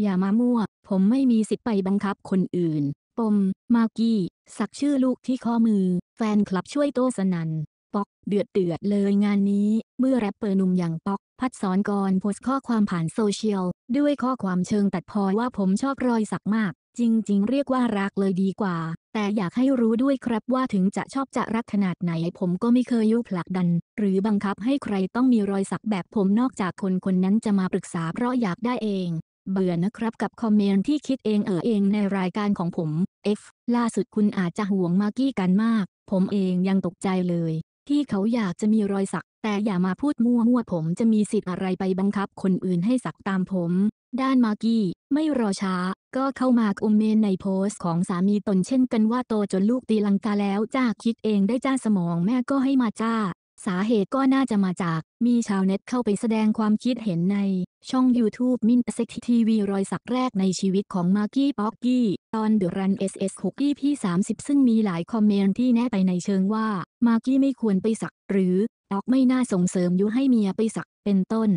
อย่ามามั่ว ผมไม่มีสิทธิ์ไปบังคับคนอื่น ปม มากี้ สักชื่อลูกที่ข้อมือ แฟนคลับช่วยโต้สนัน ป๊อก เดือดเดือดเลยงานนี้ เมื่อแรปเปอร์หนุ่มอย่างป๊อก พัดสอนกรโพสข้อความผ่านโซเชียล ด้วยข้อความเชิงตัดพอว่าผมชอบรอยสักมาก จริง ๆ เรียกว่ารักเลยดีกว่า แต่อยากให้รู้ด้วยครับว่าถึงจะชอบจะรักขนาดไหน ผมก็ไม่เคยยุผลักดัน หรือบังคับให้ใครต้องมีรอยสักแบบผมนอกจากคนคนนั้นจะมาปรึกษาเพราะอยากได้เองเบื่อนะครับกับคอมเมนต์ที่คิดเองเออเองในรายการของผม F ล่าสุดคุณอาจจะห่วงมากกี้กันมาก ผมเองยังตกใจเลย ที่เขาอยากจะมีรอยสัก แต่อย่ามาพูดมั่วมั่วผมจะมีสิทธิ์อะไรไปบังคับคนอื่นให้สักตามผม ด้านมากกี้ ไม่รอช้า ก็เข้ามาคอมเมนต์ในโพสต์ของสามีตนเช่นกันว่าโตจนลูกตีลังกาแล้วจ้าคิดเองได้จ้าสมองแม่ก็ให้มาจ้าสาเหตุก็น่าจะมาจากมีชาวเน็ตเข้าไปแสดงความคิดเห็นใน ช่อง YouTube มินเซ็กทีวีรอยสักแรกในชีวิตของมาร์กี้ป๊อกกี้ ตอนเดอะรันเอสเอสคุกกี้พี่30ซึ่งมีหลายคอมเมนต์ที่แน่ไปในเชิงว่า มาร์กี้ไม่ควรไปสักหรือป๊อกไม่น่าส่งเสริมยุให้เมียไปสักเป็นต้น